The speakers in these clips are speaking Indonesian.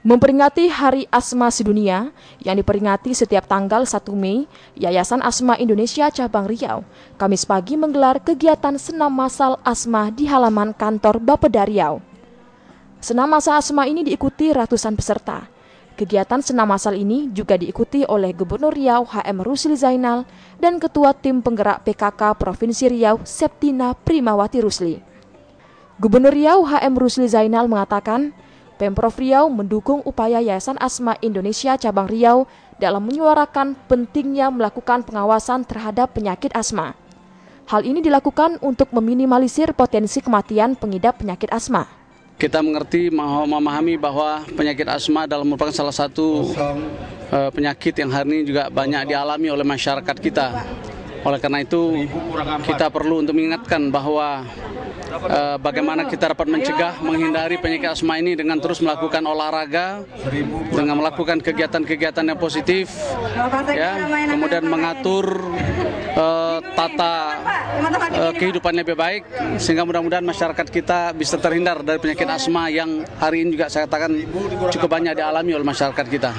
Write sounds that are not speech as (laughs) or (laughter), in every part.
Memperingati Hari Asma Sedunia yang diperingati setiap tanggal 1 Mei, Yayasan Asma Indonesia Cabang Riau, Kamis pagi menggelar kegiatan senam masal asma di halaman kantor Bapeda Riau. Senam masal asma ini diikuti ratusan peserta. Kegiatan senam masal ini juga diikuti oleh Gubernur Riau HM Rusli Zainal dan Ketua Tim Penggerak PKK Provinsi Riau Septina Primawati Rusli. Gubernur Riau HM Rusli Zainal mengatakan, Pemprov Riau mendukung upaya Yayasan Asma Indonesia Cabang Riau dalam menyuarakan pentingnya melakukan pengawasan terhadap penyakit asma. Hal ini dilakukan untuk meminimalisir potensi kematian pengidap penyakit asma. Kita mengerti memahami bahwa penyakit asma dalam merupakan salah satu eh, penyakit yang hari ini juga banyak dialami oleh masyarakat kita. Oleh karena itu kita perlu untuk mengingatkan bahwa eh, bagaimana kita dapat mencegah, menghindari penyakit asma ini dengan terus melakukan olahraga, dengan melakukan kegiatan-kegiatan yang positif, ya, kemudian mengatur eh, tata eh, kehidupan lebih baik sehingga mudah-mudahan masyarakat kita bisa terhindar dari penyakit asma yang hari ini juga saya katakan cukup banyak dialami oleh masyarakat kita.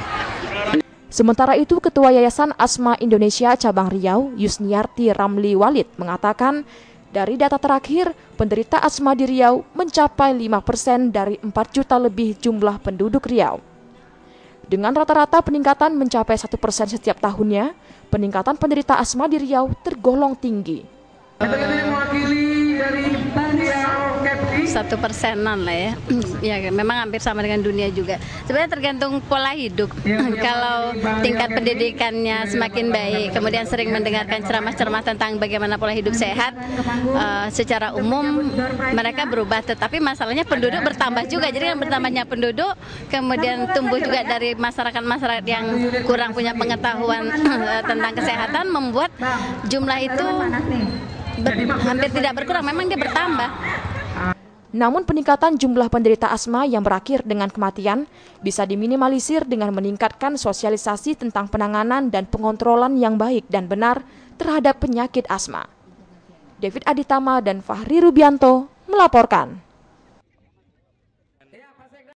Sementara itu, Ketua Yayasan Asma Indonesia Cabang Riau, Yusniarti Ramli Walid, mengatakan dari data terakhir, penderita asma di Riau mencapai 5% dari 4 juta lebih jumlah penduduk Riau. Dengan rata-rata peningkatan mencapai 1% setiap tahunnya, peningkatan penderita asma di Riau tergolong tinggi. Kita mewakili satu persenan lah ya. (clears throat) ya memang hampir sama dengan dunia juga. Sebenarnya tergantung pola hidup. Ya, (laughs) Kalau tingkat pendidikannya semakin baik, kemudian sering mendengarkan ceramah-ceramah tentang bagaimana pola hidup sehat, uh, secara umum mereka berubah. Tetapi masalahnya penduduk bertambah juga. Jadi yang bertambahnya penduduk, kemudian tumbuh juga ya? dari masyarakat-masyarakat yang kurang punya pengetahuan eh, tentang kesehatan, membuat jumlah itu ber, hampir tidak berkurang. Memang dia bertambah. Namun peningkatan jumlah penderita asma yang berakhir dengan kematian bisa diminimalisir dengan meningkatkan sosialisasi tentang penanganan dan pengontrolan yang baik dan benar terhadap penyakit asma. David Aditama dan Fahri Rubianto melaporkan.